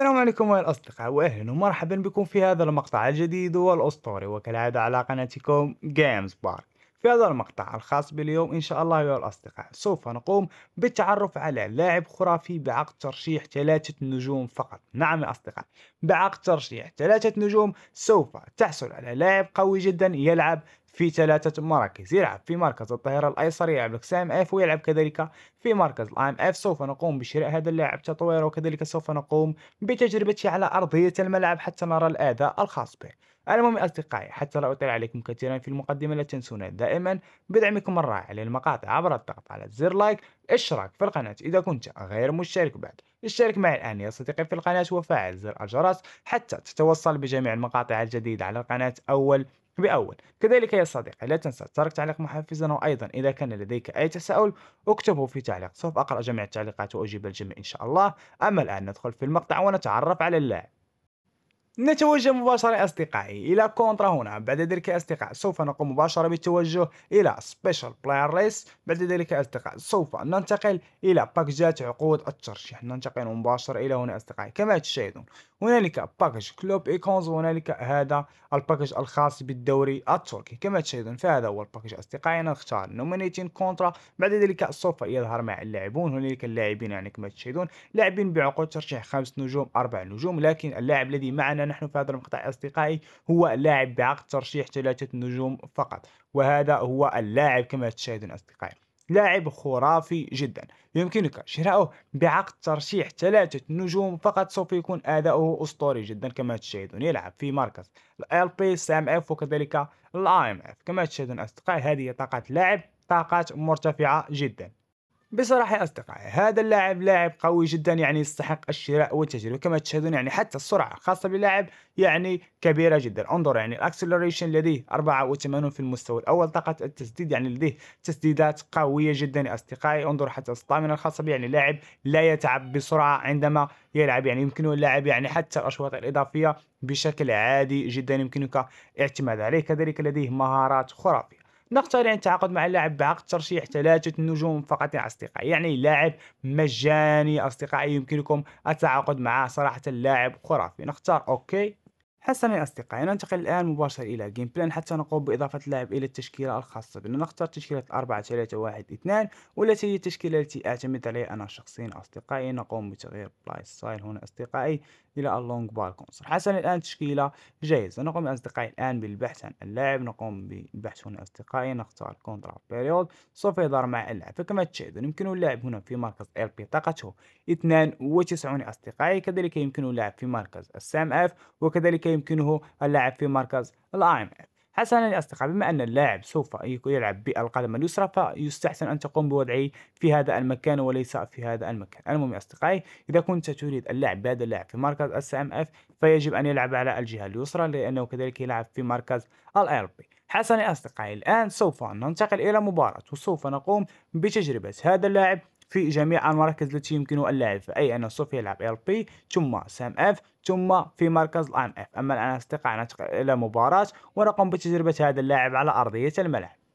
السلام عليكم أيها الأصدقاء وأهلا ومرحبا بكم في هذا المقطع الجديد والأسطوري وكالعادة على قناتكم جيمز بارك في هذا المقطع الخاص باليوم إن شاء الله أيها الأصدقاء سوف نقوم بالتعرف على لاعب خرافي بعقد ترشيح ثلاثة نجوم فقط نعم يا أصدقاء بعقد ترشيح ثلاثة نجوم سوف تحصل على لاعب قوي جدا يلعب في ثلاثة مراكز يلعب في مركز الظهير الأيسر يلعب لك سام إف ويلعب كذلك في مركز الأم إف سوف نقوم بشراء هذا اللاعب تطويره وكذلك سوف نقوم بتجربته على أرضية الملعب حتى نرى الأداء الخاص به المهم أصدقائي حتى لا أطيل عليكم كثيرا في المقدمة لا تنسونا دائما بدعمكم الرائع للمقاطع عبر الضغط على زر لايك الاشتراك في القناة إذا كنت غير مشترك بعد اشترك معي الآن يا صديقي في القناة وفعل زر الجرس حتى تتوصل بجميع المقاطع الجديدة على القناة أول بأول كذلك يا صديقي لا تنسى ترك تعليق محفزا وأيضا إذا كان لديك أي تساؤل اكتبه في تعليق سوف أقرأ جميع التعليقات وأجيب الجميع إن شاء الله أما الآن ندخل في المقطع ونتعرف على اللاعب نتوجه مباشرة أصدقائي إلى كونترا هنا بعد ذلك أصدقاء سوف نقوم مباشرة بالتوجه إلى سبيشال بلاير ريس بعد ذلك أصدقاء سوف ننتقل إلى باكجات عقود الترشيح ننتقل مباشرة إلى هنا أصدقائي كما تشاهدون هنالك باكج كلوب ايكونز وهنالك هذا الباكج الخاص بالدوري التركي كما تشاهدون فهذا هو الباكج اصدقائي نختار نومينيتين كونترا بعد ذلك سوف يظهر مع اللاعبون هنالك اللاعبين يعني كما تشاهدون لاعبين بعقود ترشيح خمس نجوم اربع نجوم لكن اللاعب الذي معنا نحن في هذا المقطع أصدقائي هو لاعب بعقد ترشيح ثلاثة نجوم فقط وهذا هو اللاعب كما تشاهدون أصدقائي لاعب خرافي جدا يمكنك شراؤه بعقد ترشيح ثلاثة نجوم فقط سوف يكون أداؤه أسطوري جدا كما تشاهدون يلعب في مركز ال بي سام اف وكذلك الاي ام اف كما تشاهدون أصدقائي هذه طاقة لاعب طاقات مرتفعة جدا بصراحة يا أصدقائي هذا اللاعب لاعب قوي جدا يعني يستحق الشراء والتجربة كما تشاهدون يعني حتى السرعة خاصة باللاعب يعني كبيرة جدا انظر يعني الاكسلريشن لديه 84 في المستوى الأول طاقة التسديد يعني لديه تسديدات قوية جدا يا أصدقائي انظر حتى السطامنة الخاصة به يعني لاعب لا يتعب بسرعة عندما يلعب يعني يمكنه اللاعب يعني حتى الأشواط الإضافية بشكل عادي جدا يمكنك اعتماد عليه كذلك لديه مهارات خرافية نقترح التعاقد مع اللاعب بعقد ترشيح ثلاثة نجوم فقط يا أصدقائي يعني لاعب مجاني أصدقائي يمكنكم التعاقد معه صراحة اللاعب خرافي نختار أوكي حسنا يا أصدقائي ننتقل الآن مباشرة إلى الجيم بلان حتى نقوم بإضافة اللاعب إلى التشكيلة الخاصة بنا نختار تشكيلة 4 3 1 2 والتي هي التشكيلة التي أعتمد عليها أنا شخصيا أصدقائي نقوم بتغيير بلاي ستايل هنا أصدقائي إلى اللونج بال حسنا الآن تشكيلة جاهزة نقوم أصدقائي الآن بالبحث عن اللاعب نقوم بالبحث هنا أصدقائي نختار كونترا بيريود سوف يظهر مع اللاعب فكما تشاهدون يمكن اللاعب هنا في مركز ال بي طاقته 92 أصدقائي كذلك يمكن اللاعب في مركز السام اف وكذلك يمكنه اللعب في مركز الأعمدة حسنا يا أصدقاء بما أن اللاعب سوف يلعب بالقدم اليسرى فيستحسن أن تقوم بوضعه في هذا المكان وليس في هذا المكان المهم يا أصدقائي إذا كنت تريد اللعب بهذا اللاعب في مركز السام ام اف فيجب أن يلعب على الجهة اليسرى لأنه كذلك يلعب في مركز ال بي حسنا يا أصدقائي الآن سوف ننتقل إلى مباراة وسوف نقوم بتجربة هذا اللاعب في جميع المراكز التي يمكنه اللعب أي أنه سوف يلعب ال بي ثم سام اف ثم في مركز الان اف اما الان استطيع نتقل الى مباراه ونقوم بتجربه هذا اللاعب على ارضيه الملعب